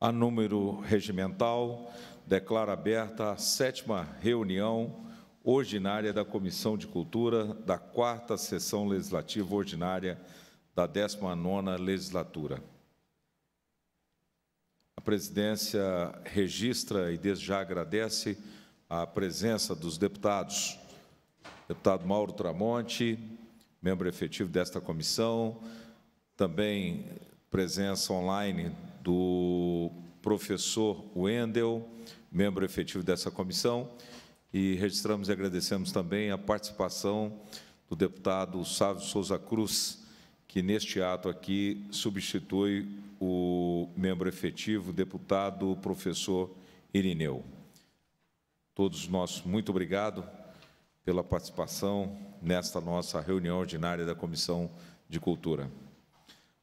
a número regimental, declaro aberta a sétima reunião ordinária da Comissão de Cultura da quarta sessão legislativa ordinária da 19ª legislatura. A presidência registra e desde já agradece a presença dos deputados, deputado Mauro Tramonte, membro efetivo desta comissão, também presença online do professor Wendel, membro efetivo dessa comissão, e registramos e agradecemos também a participação do deputado Sávio Souza Cruz, que neste ato aqui substitui o membro efetivo, deputado professor Irineu. Todos nós, muito obrigado pela participação nesta nossa reunião ordinária da Comissão de Cultura.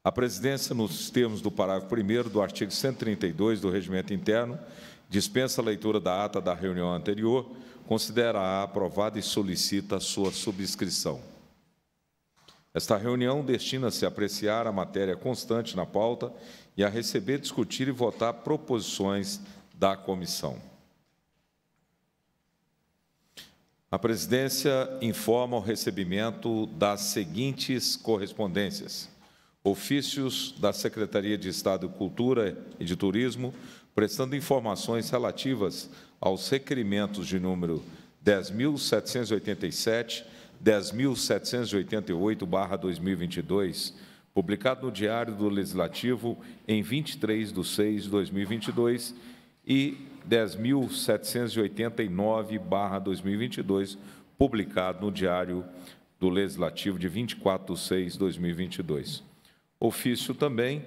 A presidência, nos termos do parágrafo 1 do artigo 132 do Regimento Interno, dispensa a leitura da ata da reunião anterior, considera-a aprovada e solicita a sua subscrição. Esta reunião destina-se a apreciar a matéria constante na pauta e a receber, discutir e votar proposições da comissão. A presidência informa o recebimento das seguintes correspondências ofícios da Secretaria de Estado de Cultura e de Turismo, prestando informações relativas aos requerimentos de número 10.787, 10.788-2022, publicado no Diário do Legislativo em 23 de 6 de 2022 e 10.789-2022, publicado no Diário do Legislativo de 24 de 6 de 2022. Ofício também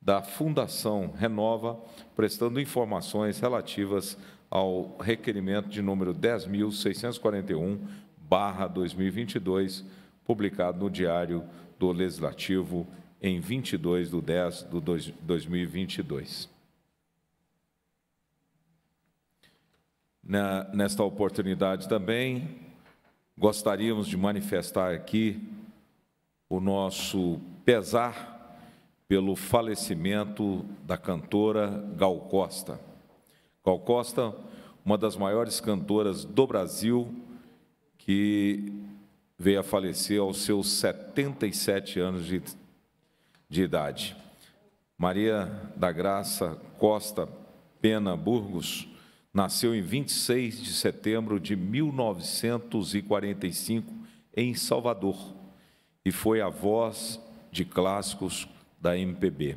da Fundação Renova, prestando informações relativas ao requerimento de número 10.641, barra 2022, publicado no Diário do Legislativo em 22 de 10 de 2022. nesta oportunidade também, gostaríamos de manifestar aqui o nosso pesar pelo falecimento da cantora Gal Costa. Gal Costa, uma das maiores cantoras do Brasil, que veio a falecer aos seus 77 anos de, de idade. Maria da Graça Costa Pena Burgos nasceu em 26 de setembro de 1945 em Salvador e foi a voz de clássicos da MPB.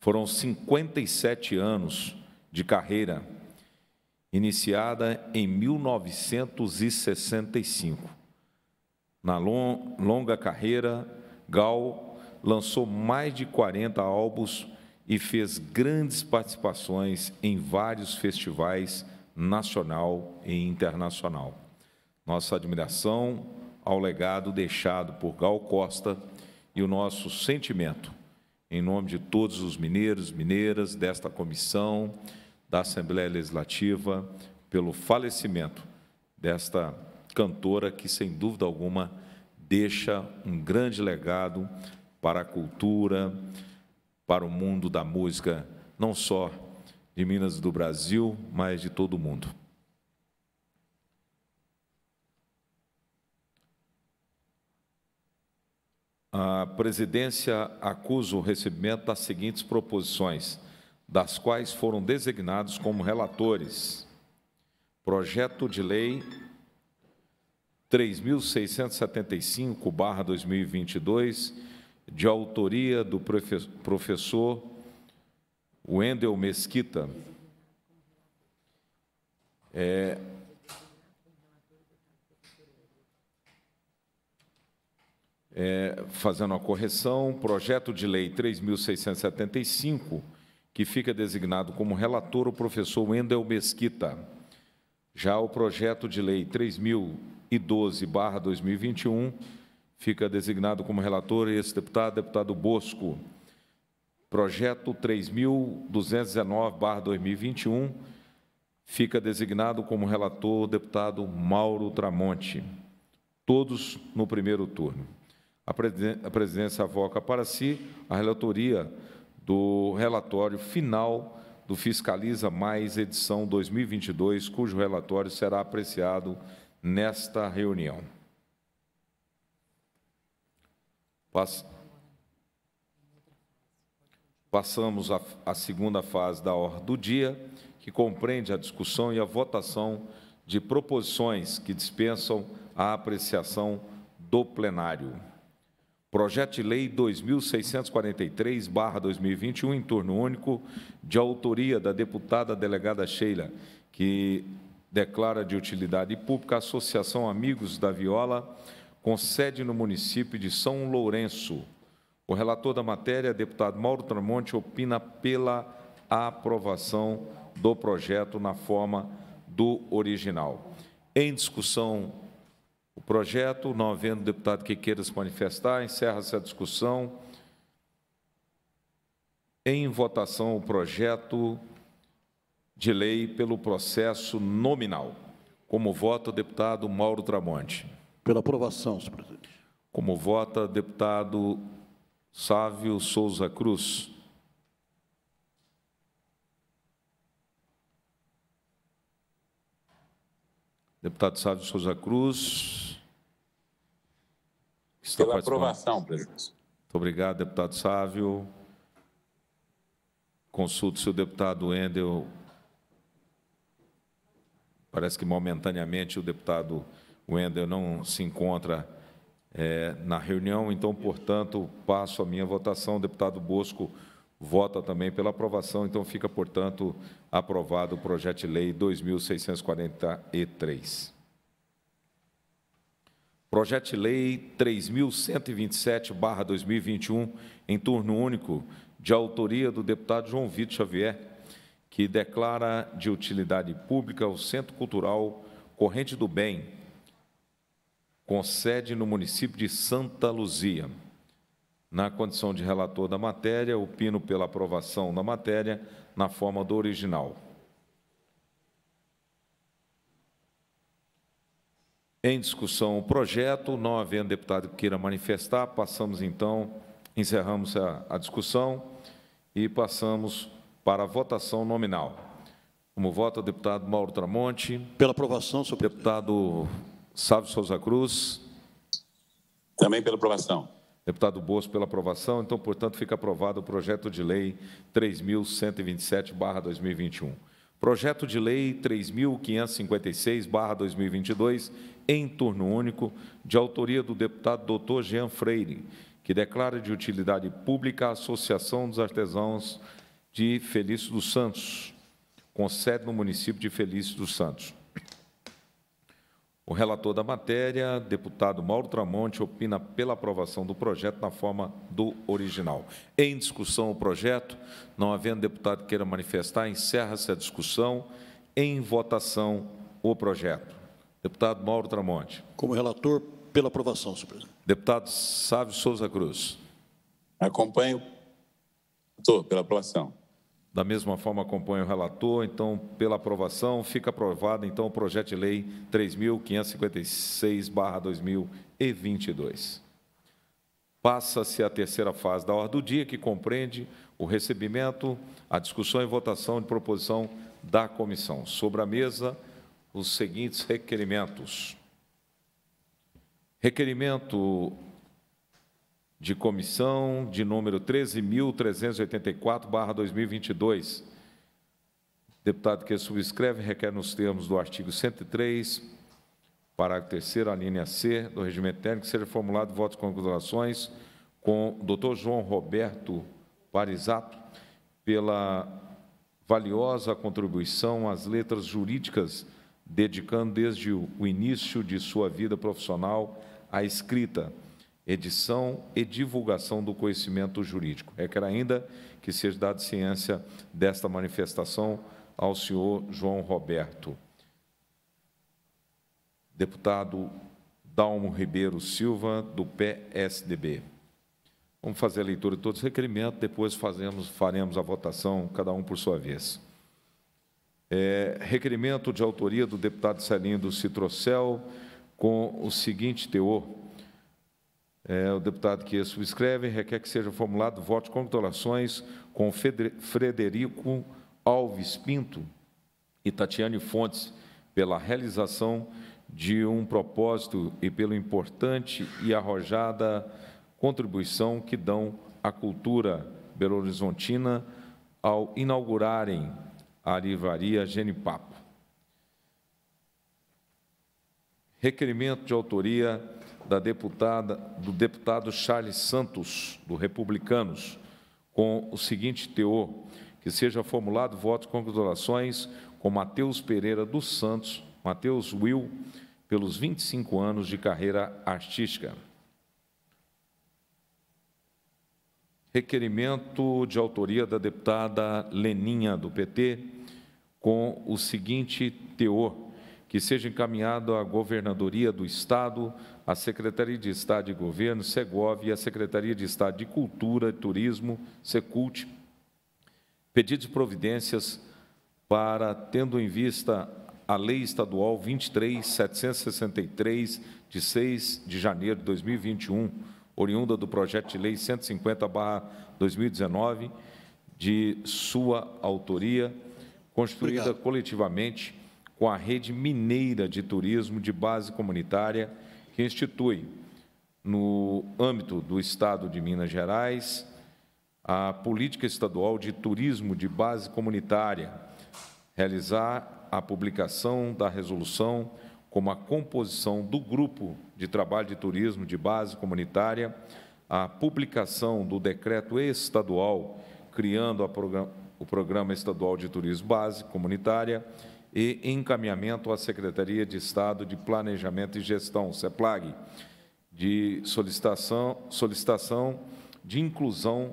Foram 57 anos de carreira, iniciada em 1965. Na longa carreira, Gal lançou mais de 40 álbuns e fez grandes participações em vários festivais nacional e internacional. Nossa admiração ao legado deixado por Gal Costa e o nosso sentimento, em nome de todos os mineiros, mineiras, desta comissão, da Assembleia Legislativa, pelo falecimento desta cantora que, sem dúvida alguma, deixa um grande legado para a cultura, para o mundo da música, não só de Minas do Brasil, mas de todo o mundo. A presidência acusa o recebimento das seguintes proposições, das quais foram designados como relatores. Projeto de Lei 3.675-2022, de autoria do professor Wendel Mesquita. É, é, fazendo a correção, projeto de lei 3.675, que fica designado como relator o professor Wendel Mesquita. Já o projeto de lei 3012/2021 fica designado como relator esse deputado, deputado Bosco. Projeto 3219/2021 fica designado como relator deputado Mauro Tramonte. Todos no primeiro turno. A presidência avoca para si a relatoria do relatório final do Fiscaliza Mais, edição 2022, cujo relatório será apreciado nesta reunião. Passamos à segunda fase da ordem do dia, que compreende a discussão e a votação de proposições que dispensam a apreciação do plenário. Projeto de Lei 2643-2021, em torno único, de autoria da deputada delegada Sheila, que declara de utilidade pública a Associação Amigos da Viola, com sede no município de São Lourenço. O relator da matéria, deputado Mauro Tramonte, opina pela aprovação do projeto na forma do original. Em discussão o projeto, não havendo deputado que queira se manifestar, encerra-se a discussão. Em votação, o projeto de lei pelo processo nominal. Como vota o deputado Mauro Tramonte? Pela aprovação, senhor presidente. Como vota o deputado Sávio Souza Cruz? Deputado Sávio Souza Cruz, pela aprovação, presidente. Muito obrigado, deputado Sávio. Consulto se o deputado Endel. Parece que momentaneamente o deputado Wendel não se encontra é, na reunião, então, portanto, passo a minha votação. O deputado Bosco vota também pela aprovação, então fica, portanto, aprovado o projeto de lei 2643. Projeto de Lei 3.127-2021, em turno único, de autoria do deputado João Vitor Xavier, que declara de utilidade pública o Centro Cultural Corrente do Bem, com sede no município de Santa Luzia. Na condição de relator da matéria, opino pela aprovação da matéria na forma do original. Em discussão o projeto, não havendo deputado que queira manifestar, passamos então, encerramos a, a discussão e passamos para a votação nominal. Como vota o deputado Mauro Tramonte. Pela aprovação, senhor Deputado Sávio Souza Cruz. Também pela aprovação. Deputado Bosso, pela aprovação. Então, portanto, fica aprovado o projeto de lei 3.127-2021. Projeto de lei 3.556-2022, em turno único, de autoria do deputado doutor Jean Freire, que declara de utilidade pública a Associação dos Artesãos de Felício dos Santos, com sede no município de Felício dos Santos. O relator da matéria, deputado Mauro Tramonte, opina pela aprovação do projeto na forma do original. Em discussão o projeto, não havendo deputado queira manifestar, encerra-se a discussão. Em votação, o projeto. Deputado Mauro Tramonte. Como relator, pela aprovação, senhor presidente. Deputado Sávio Souza Cruz. Acompanho. Estou pela aprovação. Da mesma forma, acompanho o relator. Então, pela aprovação, fica aprovado, então, o projeto de lei 3.556-2022. Passa-se a terceira fase da ordem do dia, que compreende o recebimento, a discussão e votação de proposição da comissão. Sobre a mesa os seguintes requerimentos. Requerimento de comissão de número 13.384/2022. Deputado que subscreve requer nos termos do artigo 103, parágrafo 3 a linha C do regimento técnico seja formulado voto de congratulações com o Dr. João Roberto Parizato pela valiosa contribuição às letras jurídicas dedicando desde o início de sua vida profissional à escrita, edição e divulgação do conhecimento jurídico. É ainda que seja dada ciência desta manifestação ao senhor João Roberto. Deputado Dalmo Ribeiro Silva, do PSDB. Vamos fazer a leitura de todos os requerimentos, depois fazemos, faremos a votação, cada um por sua vez. É, requerimento de autoria do deputado Salindo Citrocel, com o seguinte teor. É, o deputado que subscreve requer que seja formulado voto de congratulações com Frederico Alves Pinto e Tatiane Fontes pela realização de um propósito e pela importante e arrojada contribuição que dão à cultura belo-horizontina ao inaugurarem Arivaria Genipapo. Requerimento de autoria da deputada, do deputado Charles Santos, do Republicanos, com o seguinte teor, que seja formulado voto com congratulações com Matheus Pereira dos Santos, Matheus Will, pelos 25 anos de carreira artística. Requerimento de autoria da deputada Leninha, do PT, com o seguinte teor: que seja encaminhado à Governadoria do Estado, à Secretaria de Estado de Governo, Segov e à Secretaria de Estado de Cultura e Turismo, Secult, pedidos de providências para, tendo em vista a Lei Estadual 23.763, de 6 de janeiro de 2021, oriunda do projeto de lei 150-2019, de sua autoria, construída Obrigado. coletivamente com a Rede Mineira de Turismo de Base Comunitária, que institui, no âmbito do Estado de Minas Gerais, a Política Estadual de Turismo de Base Comunitária, realizar a publicação da resolução como a composição do Grupo de Trabalho de Turismo de Base Comunitária, a publicação do Decreto Estadual criando a o Programa Estadual de Turismo Base Comunitária e encaminhamento à Secretaria de Estado de Planejamento e Gestão, CEPLAG, de solicitação, solicitação de inclusão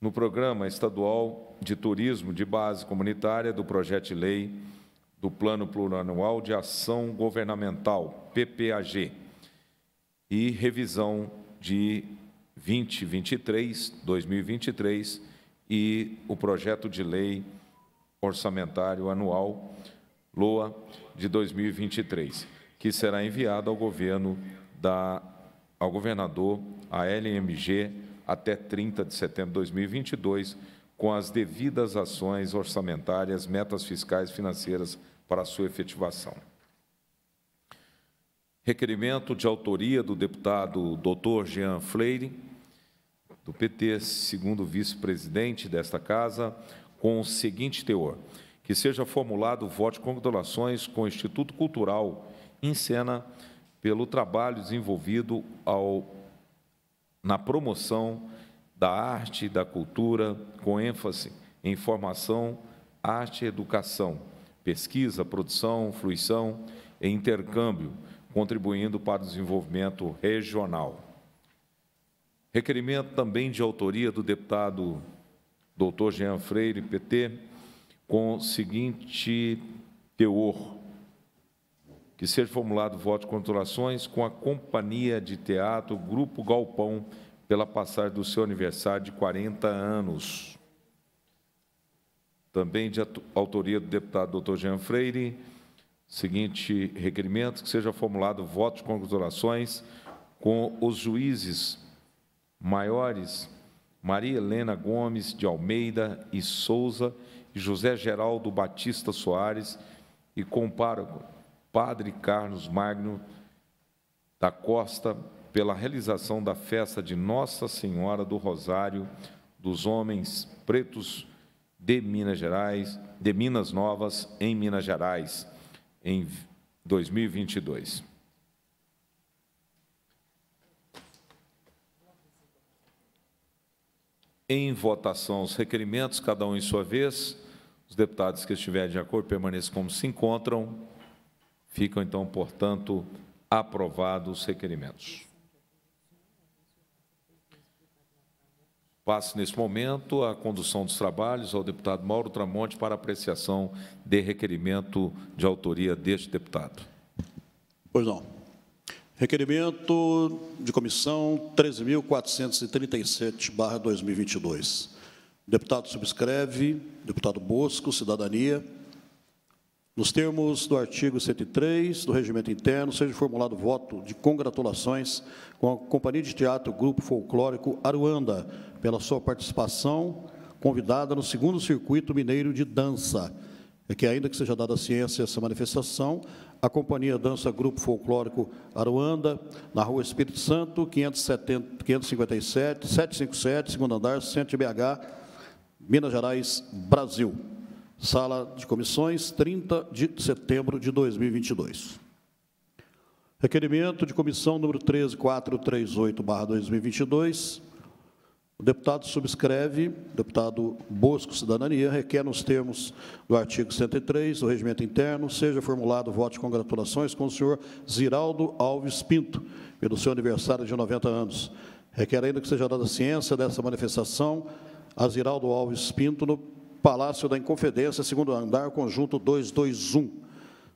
no Programa Estadual de Turismo de Base Comunitária do Projeto de Lei do Plano Plurianual de Ação Governamental, PPAG, e revisão de 2023, 2023, e o projeto de lei orçamentário anual LOA de 2023, que será enviado ao governo da ao governador, à LMG até 30 de setembro de 2022, com as devidas ações orçamentárias, metas fiscais e financeiras para sua efetivação. Requerimento de autoria do deputado Dr. Jean Fleire, do PT, segundo vice-presidente desta Casa, com o seguinte teor: que seja formulado o voto de congratulações com o Instituto Cultural em Cena pelo trabalho desenvolvido ao, na promoção da arte e da cultura, com ênfase em formação, arte e educação, pesquisa, produção, fruição e intercâmbio, contribuindo para o desenvolvimento regional. Requerimento também de autoria do deputado doutor Jean Freire, PT, com o seguinte teor, que seja formulado voto de controlações com a Companhia de Teatro Grupo Galpão pela passagem do seu aniversário de 40 anos. Também de autoria do deputado doutor Jean Freire, seguinte requerimento, que seja formulado voto de congratulações com os juízes maiores Maria Helena Gomes de Almeida e Souza e José Geraldo Batista Soares e com o pároco Padre Carlos Magno da Costa pela realização da festa de Nossa Senhora do Rosário dos Homens Pretos de Minas Gerais, de Minas Novas em Minas Gerais em 2022. em votação os requerimentos, cada um em sua vez. Os deputados que estiverem de acordo permaneçam como se encontram. Ficam, então, portanto, aprovados os requerimentos. Passo, nesse momento, a condução dos trabalhos ao deputado Mauro Tramonte para apreciação de requerimento de autoria deste deputado. Pois não. Requerimento de comissão 13.437, 2022. deputado subscreve, deputado Bosco, Cidadania, nos termos do artigo 103 do Regimento Interno, seja formulado voto de congratulações com a Companhia de Teatro Grupo Folclórico Aruanda pela sua participação convidada no segundo circuito mineiro de dança, é que, ainda que seja dada a ciência essa manifestação, a Companhia Dança Grupo Folclórico Aruanda, na Rua Espírito Santo, 570, 557, 757, segundo andar, centro de BH, Minas Gerais, Brasil. Sala de comissões, 30 de setembro de 2022. Requerimento de comissão número 13438, 2022, o deputado subscreve, deputado Bosco Cidadania, requer nos termos do artigo 103 do Regimento Interno, seja formulado voto de congratulações com o senhor Ziraldo Alves Pinto, pelo seu aniversário de 90 anos. Requer ainda que seja dada ciência dessa manifestação a Ziraldo Alves Pinto no Palácio da Inconfidência, segundo andar, conjunto 221.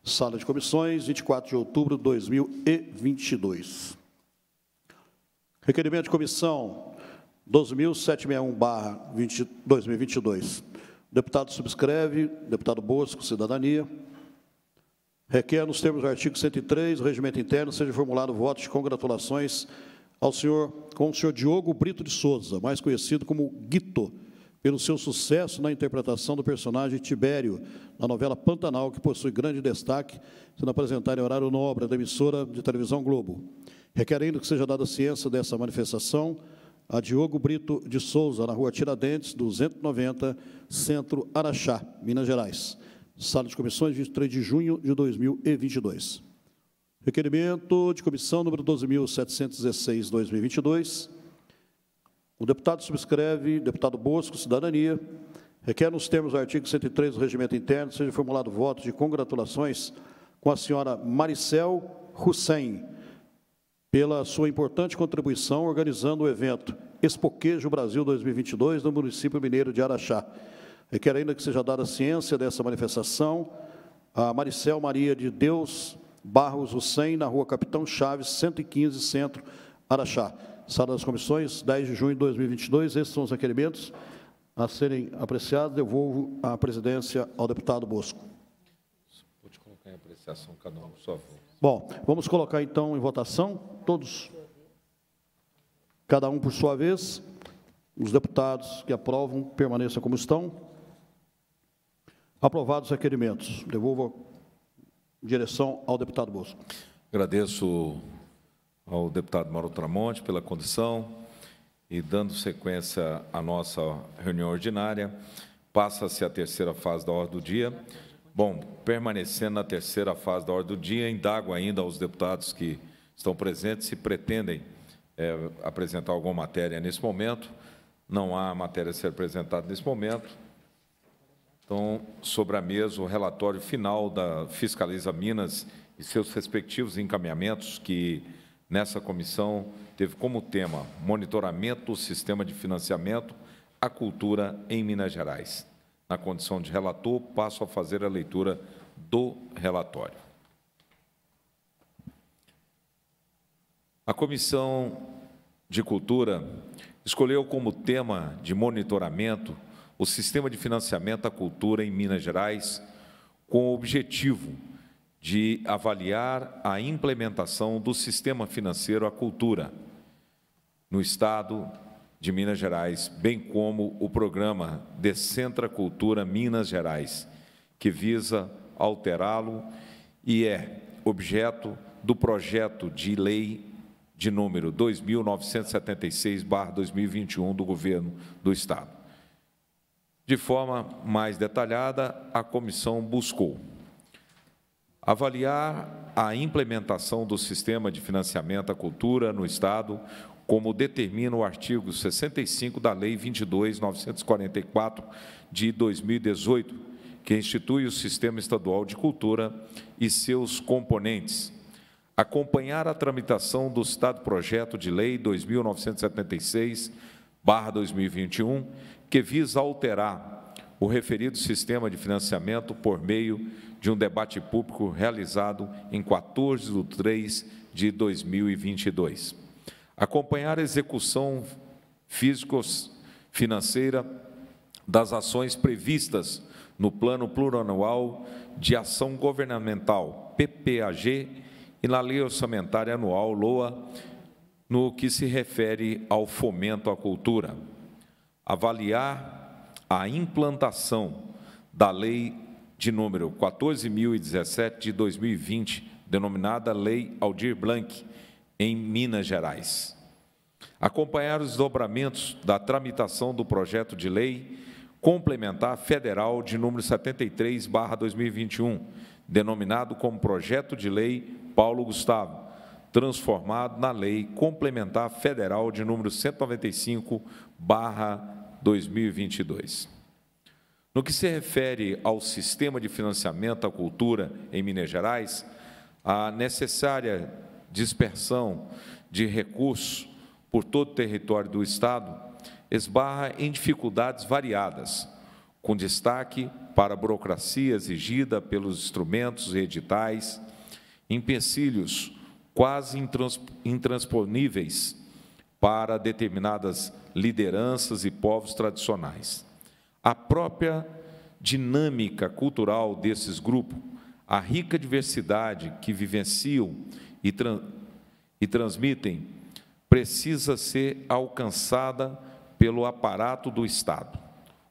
Sala de comissões, 24 de outubro de 2022. Requerimento de comissão 12.761-2022. Deputado subscreve, deputado Bosco, Cidadania. Requer, nos termos do artigo 103 do Regimento Interno, seja formulado voto de congratulações ao senhor, com o senhor Diogo Brito de Souza, mais conhecido como Guito, pelo seu sucesso na interpretação do personagem Tibério, na novela Pantanal, que possui grande destaque, sendo apresentada em horário nobre da emissora de televisão Globo. Requer ainda que seja dada ciência dessa manifestação a Diogo Brito de Souza, na rua Tiradentes, 290, Centro Araxá, Minas Gerais. Sala de comissões, 23 de junho de 2022. Requerimento de comissão número 12.716-2022. O deputado subscreve, deputado Bosco, Cidadania, requer nos termos do artigo 103 do Regimento Interno seja formulado voto de congratulações com a senhora Maricel Hussein, pela sua importante contribuição organizando o evento Expoquejo Brasil 2022 no município mineiro de Araxá. Eu quero ainda que seja dada ciência dessa manifestação a Maricel Maria de Deus Barros Hussein, na rua Capitão Chaves, 115, Centro, Araxá. Sala das comissões, 10 de junho de 2022. Esses são os requerimentos a serem apreciados. Devolvo a presidência ao deputado Bosco. Pode colocar em apreciação cada um, por favor. Bom, vamos colocar então em votação, todos, cada um por sua vez. Os deputados que aprovam permaneçam como estão. Aprovados os requerimentos. Devolvo direção ao deputado Bosco. Agradeço ao deputado Mauro Tramonte pela condição e dando sequência à nossa reunião ordinária, passa-se a terceira fase da ordem do dia. Bom, permanecendo na terceira fase da ordem do dia, indago ainda aos deputados que estão presentes se pretendem é, apresentar alguma matéria nesse momento. Não há matéria a ser apresentada nesse momento. Então, sobre a mesa, o relatório final da Fiscaliza Minas e seus respectivos encaminhamentos, que nessa comissão teve como tema monitoramento do sistema de financiamento à cultura em Minas Gerais na condição de relator, passo a fazer a leitura do relatório. A Comissão de Cultura escolheu como tema de monitoramento o sistema de financiamento à cultura em Minas Gerais, com o objetivo de avaliar a implementação do sistema financeiro à cultura no Estado, de Minas Gerais, bem como o programa Decentra Cultura Minas Gerais, que visa alterá-lo e é objeto do projeto de lei de número 2976/2021 do governo do estado. De forma mais detalhada, a comissão buscou avaliar a implementação do sistema de financiamento à cultura no Estado, como determina o artigo 65 da Lei 22.944 de 2018, que institui o Sistema Estadual de Cultura e seus componentes. Acompanhar a tramitação do citado projeto de lei 2976/2021, que visa alterar o referido sistema de financiamento por meio de um debate público realizado em 14 de 3 de 2022 acompanhar a execução físico-financeira das ações previstas no Plano Plurianual de Ação Governamental, PPAG, e na Lei Orçamentária Anual, LOA, no que se refere ao fomento à cultura. Avaliar a implantação da Lei de número 14.017 de 2020, denominada Lei Aldir Blanc, em Minas Gerais. Acompanhar os dobramentos da tramitação do projeto de lei complementar federal de número 73/2021, denominado como projeto de lei Paulo Gustavo, transformado na lei complementar federal de número 195/2022. No que se refere ao sistema de financiamento à cultura em Minas Gerais, a necessária dispersão de recursos por todo o território do Estado esbarra em dificuldades variadas, com destaque para a burocracia exigida pelos instrumentos e editais, empecilhos quase intransponíveis para determinadas lideranças e povos tradicionais. A própria dinâmica cultural desses grupos, a rica diversidade que vivenciam e, e transmitem precisa ser alcançada pelo aparato do Estado.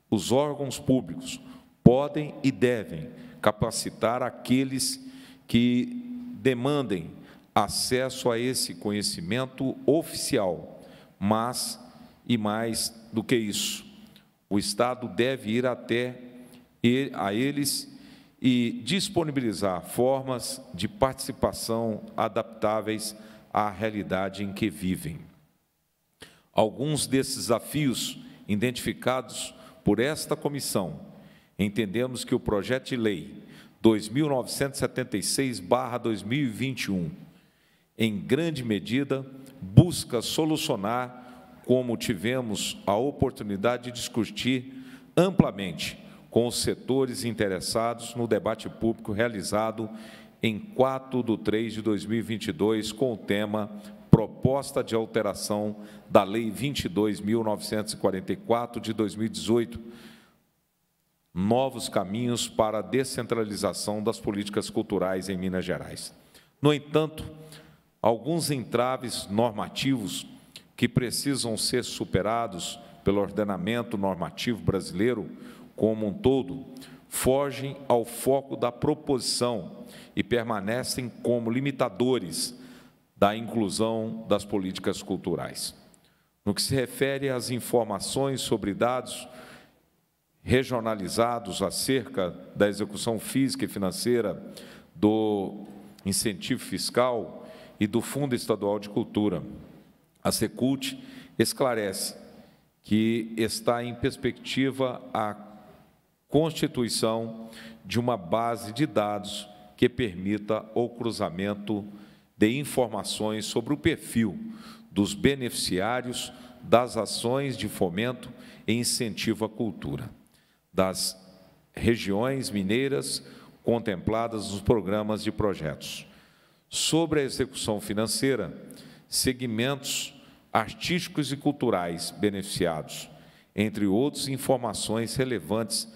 Os órgãos públicos podem e devem capacitar aqueles que demandem acesso a esse conhecimento oficial, mas e mais do que isso, o Estado deve ir até a eles e disponibilizar formas de participação adaptáveis à realidade em que vivem. Alguns desses desafios identificados por esta comissão, entendemos que o projeto de lei 2976/2021 em grande medida busca solucionar, como tivemos a oportunidade de discutir amplamente, com os setores interessados no debate público realizado em 4 de 3 de 2022, com o tema Proposta de Alteração da Lei 22.944 de 2018, Novos Caminhos para a Descentralização das Políticas Culturais em Minas Gerais. No entanto, alguns entraves normativos que precisam ser superados pelo ordenamento normativo brasileiro como um todo, fogem ao foco da proposição e permanecem como limitadores da inclusão das políticas culturais. No que se refere às informações sobre dados regionalizados acerca da execução física e financeira do incentivo fiscal e do Fundo Estadual de Cultura, a Secult esclarece que está em perspectiva a constituição de uma base de dados que permita o cruzamento de informações sobre o perfil dos beneficiários das ações de fomento e incentivo à cultura, das regiões mineiras contempladas nos programas de projetos. Sobre a execução financeira, segmentos artísticos e culturais beneficiados, entre outras informações relevantes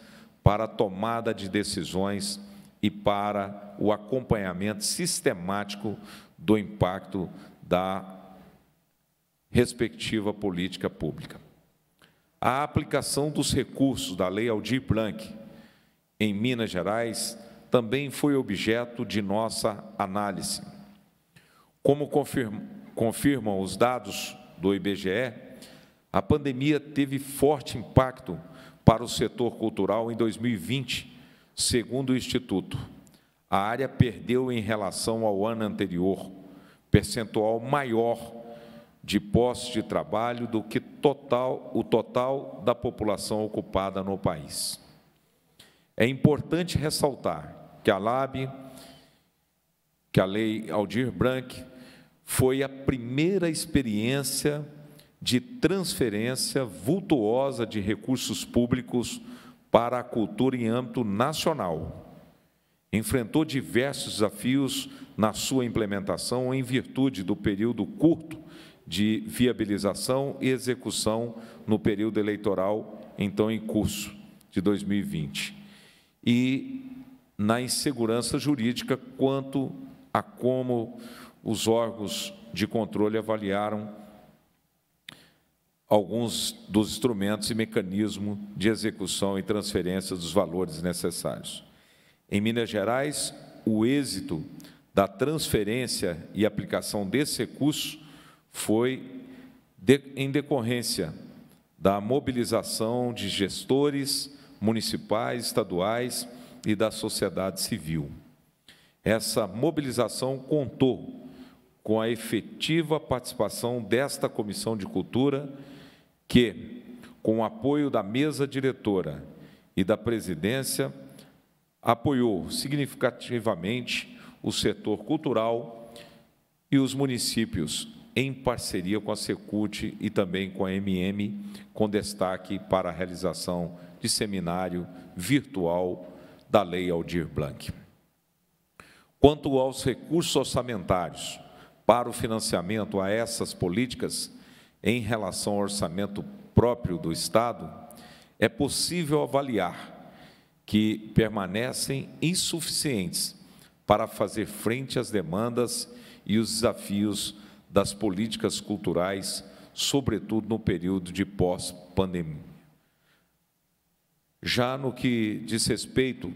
para a tomada de decisões e para o acompanhamento sistemático do impacto da respectiva política pública. A aplicação dos recursos da Lei Aldir Blanc em Minas Gerais também foi objeto de nossa análise. Como confirmam os dados do IBGE, a pandemia teve forte impacto para o setor cultural em 2020, segundo o Instituto. A área perdeu em relação ao ano anterior percentual maior de postos de trabalho do que total, o total da população ocupada no país. É importante ressaltar que a LAB, que a Lei Aldir Blanc, foi a primeira experiência de transferência vultuosa de recursos públicos para a cultura em âmbito nacional. Enfrentou diversos desafios na sua implementação em virtude do período curto de viabilização e execução no período eleitoral então em curso de 2020 e na insegurança jurídica quanto a como os órgãos de controle avaliaram alguns dos instrumentos e mecanismos de execução e transferência dos valores necessários. Em Minas Gerais, o êxito da transferência e aplicação desse recurso foi de, em decorrência da mobilização de gestores municipais, estaduais e da sociedade civil. Essa mobilização contou com a efetiva participação desta Comissão de Cultura que, com o apoio da mesa diretora e da presidência, apoiou significativamente o setor cultural e os municípios, em parceria com a Secult e também com a MM, com destaque para a realização de seminário virtual da Lei Aldir Blanc. Quanto aos recursos orçamentários para o financiamento a essas políticas, em relação ao orçamento próprio do Estado, é possível avaliar que permanecem insuficientes para fazer frente às demandas e os desafios das políticas culturais, sobretudo no período de pós-pandemia. Já no que diz respeito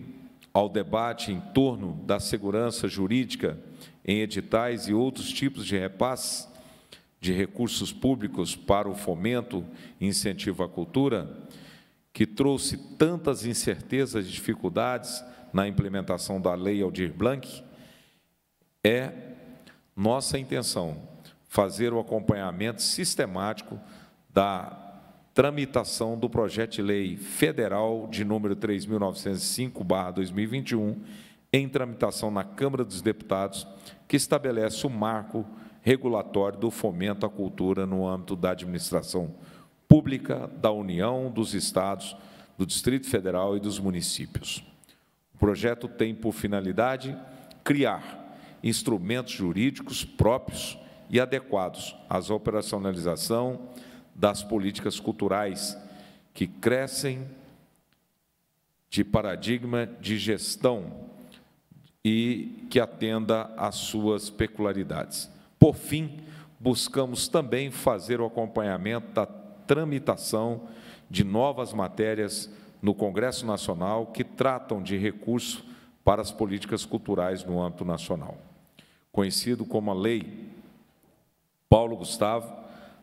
ao debate em torno da segurança jurídica em editais e outros tipos de repasses, de recursos públicos para o fomento e incentivo à cultura, que trouxe tantas incertezas e dificuldades na implementação da Lei Aldir Blanc, é nossa intenção fazer o acompanhamento sistemático da tramitação do projeto de lei federal de número 3.905/2021 em tramitação na Câmara dos Deputados, que estabelece o marco regulatório do fomento à cultura no âmbito da administração pública da União, dos Estados, do Distrito Federal e dos municípios. O projeto tem por finalidade criar instrumentos jurídicos próprios e adequados à operacionalização das políticas culturais que crescem de paradigma de gestão e que atenda às suas peculiaridades. Por fim, buscamos também fazer o acompanhamento da tramitação de novas matérias no Congresso Nacional que tratam de recurso para as políticas culturais no âmbito nacional. Conhecido como a Lei Paulo Gustavo,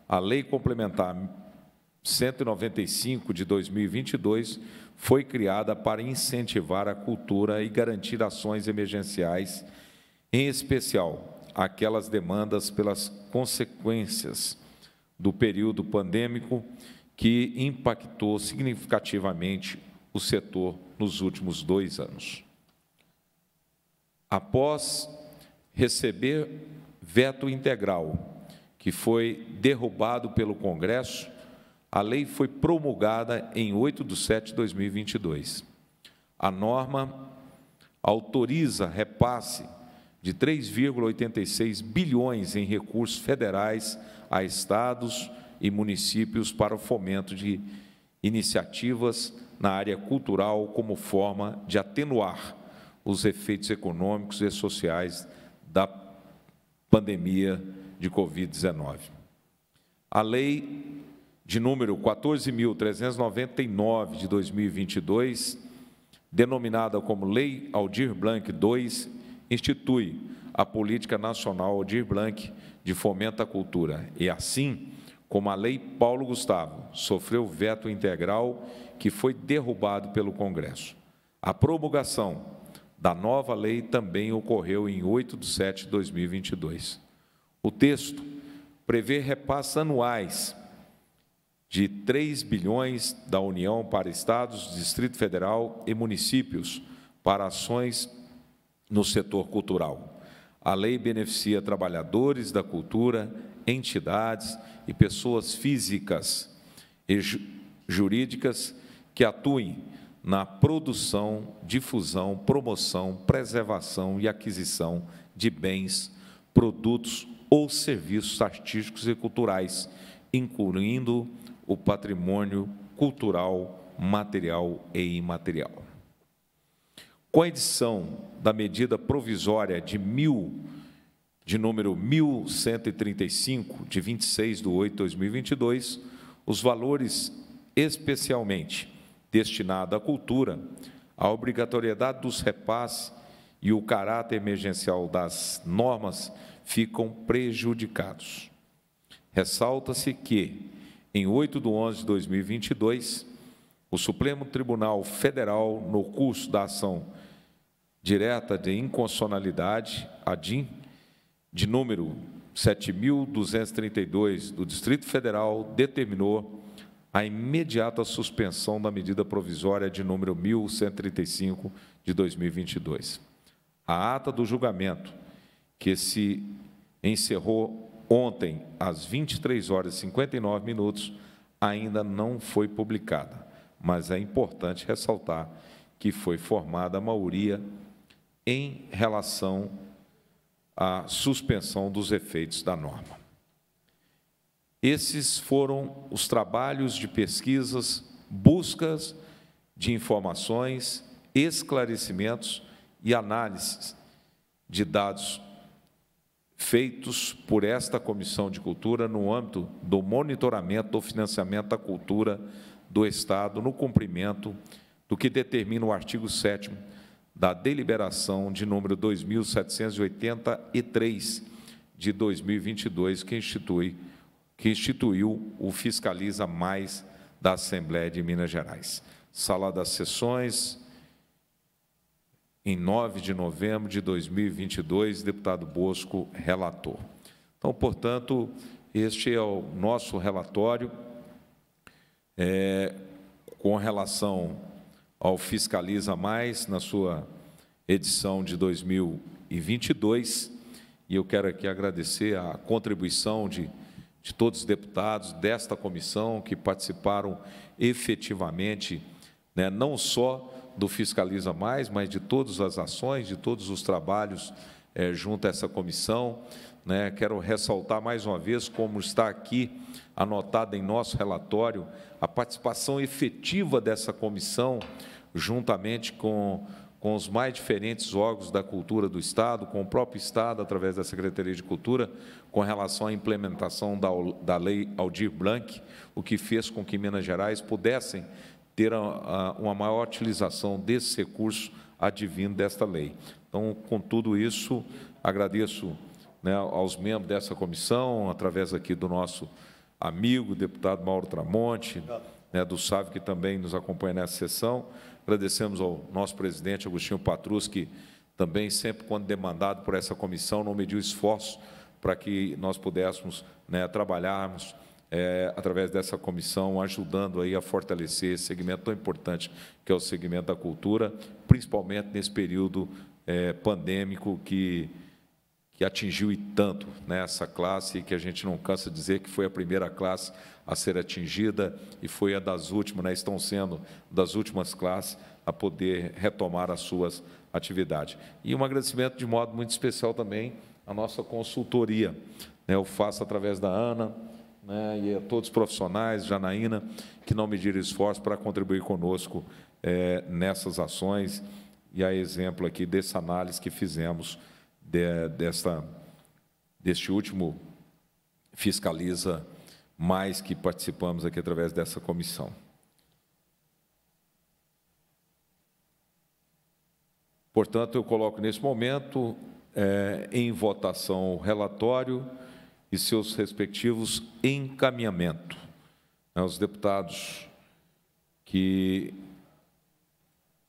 a Lei Complementar 195 de 2022 foi criada para incentivar a cultura e garantir ações emergenciais, em especial aquelas demandas pelas consequências do período pandêmico que impactou significativamente o setor nos últimos dois anos. Após receber veto integral, que foi derrubado pelo Congresso, a lei foi promulgada em 8 de setembro de 2022. A norma autoriza repasse de 3,86 bilhões em recursos federais a estados e municípios para o fomento de iniciativas na área cultural como forma de atenuar os efeitos econômicos e sociais da pandemia de Covid-19. A lei de número 14.399 de 2022, denominada como Lei Aldir Blanc II, institui a Política Nacional Aldir Blanc de Fomento à Cultura e, assim como a Lei Paulo Gustavo, sofreu veto integral que foi derrubado pelo Congresso. A promulgação da nova lei também ocorreu em 8 de setembro de 2022. O texto prevê repasses anuais de 3 bilhões da União para estados, Distrito Federal e municípios para ações no setor cultural. A lei beneficia trabalhadores da cultura, entidades e pessoas físicas e jurídicas que atuem na produção, difusão, promoção, preservação e aquisição de bens, produtos ou serviços artísticos e culturais, incluindo o patrimônio cultural, material e imaterial. Com a edição da medida provisória de mil, de número 1135, de 26 de 8 de 2022, os valores especialmente destinados à cultura, a obrigatoriedade dos repasses e o caráter emergencial das normas ficam prejudicados. Ressalta-se que, em 8 de 11 de 2022, o Supremo Tribunal Federal, no curso da ação direta de inconstitucionalidade, ADIM, de número 7.232 do Distrito Federal, determinou a imediata suspensão da medida provisória de número 1135 de 2022. A ata do julgamento, que se encerrou ontem às 23 horas e 59 minutos, ainda não foi publicada mas é importante ressaltar que foi formada a maioria em relação à suspensão dos efeitos da norma. Esses foram os trabalhos de pesquisas, buscas de informações, esclarecimentos e análises de dados feitos por esta Comissão de Cultura no âmbito do monitoramento do financiamento da cultura do Estado no cumprimento do que determina o artigo 7 da deliberação de número 2783 de 2022, que institui que instituiu o fiscaliza mais da Assembleia de Minas Gerais. Sala das sessões em 9 de novembro de 2022, deputado Bosco relator. Então, portanto, este é o nosso relatório é, com relação ao Fiscaliza Mais, na sua edição de 2022. E eu quero aqui agradecer a contribuição de, de todos os deputados desta comissão que participaram efetivamente, né, não só do Fiscaliza Mais, mas de todas as ações, de todos os trabalhos é, junto a essa comissão. Né, quero ressaltar mais uma vez como está aqui anotada em nosso relatório a participação efetiva dessa comissão, juntamente com, com os mais diferentes órgãos da cultura do Estado, com o próprio Estado, através da Secretaria de Cultura, com relação à implementação da, da Lei Aldir Blanc, o que fez com que Minas Gerais pudessem ter a, a, uma maior utilização desse recurso advindo desta lei. Então, com tudo isso, agradeço né, aos membros dessa comissão, através aqui do nosso amigo, deputado Mauro Tramonte, né, do SAV, que também nos acompanha nessa sessão. Agradecemos ao nosso presidente, Agostinho Patrus, que também, sempre quando demandado por essa comissão, não mediu esforço para que nós pudéssemos né, trabalharmos é, através dessa comissão, ajudando aí a fortalecer esse segmento tão importante que é o segmento da cultura, principalmente nesse período é, pandêmico que que atingiu e tanto né, essa classe, que a gente não cansa de dizer que foi a primeira classe a ser atingida e foi a das últimas, né, estão sendo das últimas classes a poder retomar as suas atividades. E um agradecimento de modo muito especial também à nossa consultoria. Né, eu faço através da Ana né, e a todos os profissionais, Janaína, que não mediram esforço para contribuir conosco é, nessas ações e a exemplo aqui dessa análise que fizemos de, desta, deste último fiscaliza mais que participamos aqui através dessa comissão. Portanto, eu coloco nesse momento é, em votação o relatório e seus respectivos encaminhamento. É, os deputados que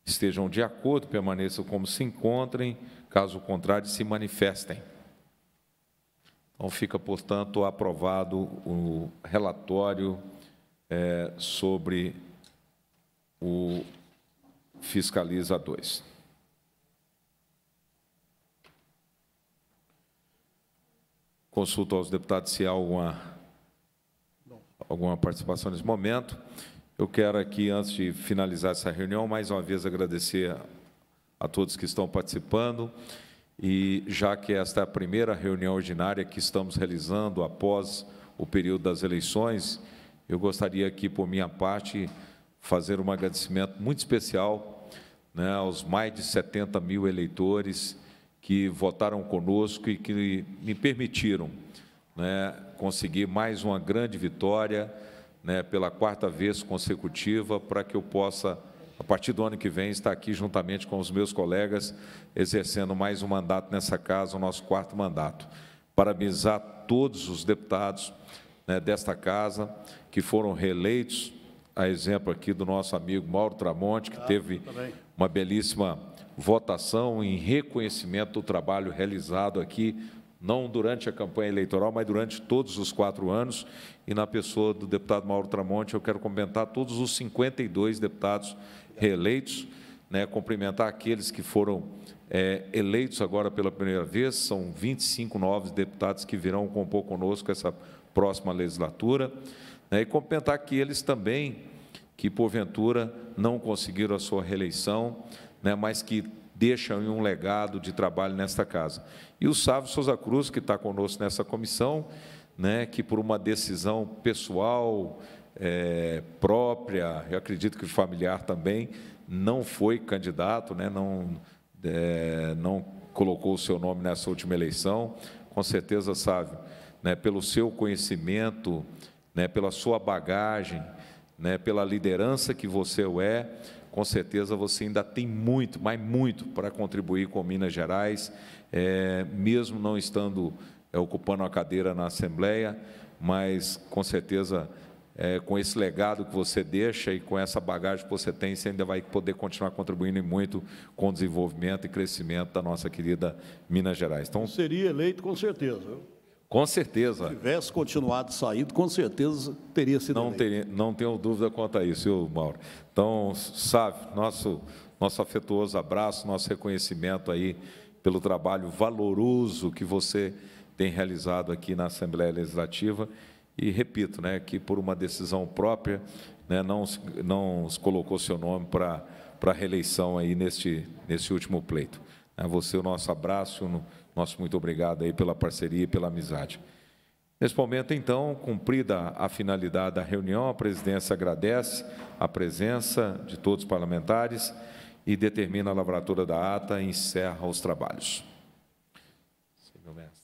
estejam de acordo, permaneçam como se encontrem, Caso contrário, se manifestem. Então, fica, portanto, aprovado o relatório é, sobre o Fiscaliza 2. Consulto aos deputados se há alguma, alguma participação nesse momento. Eu quero aqui, antes de finalizar essa reunião, mais uma vez agradecer a todos que estão participando. E já que esta é a primeira reunião ordinária que estamos realizando após o período das eleições, eu gostaria aqui, por minha parte, fazer um agradecimento muito especial né, aos mais de 70 mil eleitores que votaram conosco e que me permitiram né, conseguir mais uma grande vitória né, pela quarta vez consecutiva para que eu possa a partir do ano que vem, estar aqui juntamente com os meus colegas, exercendo mais um mandato nessa casa, o nosso quarto mandato. Parabenizar todos os deputados né, desta casa que foram reeleitos, a exemplo aqui do nosso amigo Mauro Tramonte, que ah, teve tá uma belíssima votação em reconhecimento do trabalho realizado aqui, não durante a campanha eleitoral, mas durante todos os quatro anos, e na pessoa do deputado Mauro Tramonte, eu quero comentar todos os 52 deputados reeleitos, né, cumprimentar aqueles que foram é, eleitos agora pela primeira vez, são 25 novos deputados que virão compor conosco essa próxima legislatura, né, e cumprimentar aqueles também que, porventura, não conseguiram a sua reeleição, né, mas que deixam um legado de trabalho nesta casa. E o Sávio Souza Cruz, que está conosco nessa comissão, né, que por uma decisão pessoal, é, própria, eu acredito que familiar também, não foi candidato, né, não, é, não colocou o seu nome nessa última eleição. Com certeza, Sávio, né, pelo seu conhecimento, né, pela sua bagagem, né, pela liderança que você é, com certeza você ainda tem muito, mas muito, para contribuir com Minas Gerais, é, mesmo não estando é, ocupando a cadeira na Assembleia, mas com certeza é, com esse legado que você deixa e com essa bagagem que você tem, você ainda vai poder continuar contribuindo muito com o desenvolvimento e crescimento da nossa querida Minas Gerais. Então, seria eleito com certeza. Com certeza. Se tivesse continuado saindo, com certeza teria sido não eleito. Teria, não tenho dúvida quanto a isso, viu, Mauro? Então, sabe, nosso, nosso afetuoso abraço, nosso reconhecimento aí pelo trabalho valoroso que você tem realizado aqui na Assembleia Legislativa e repito, né, que por uma decisão própria, né, não, não colocou seu nome para para reeleição aí neste, neste último pleito. É você o nosso abraço, nosso muito obrigado aí pela parceria e pela amizade. Nesse momento, então, cumprida a finalidade da reunião, a presidência agradece a presença de todos os parlamentares e determina a lavratura da ata e encerra os trabalhos. Senhor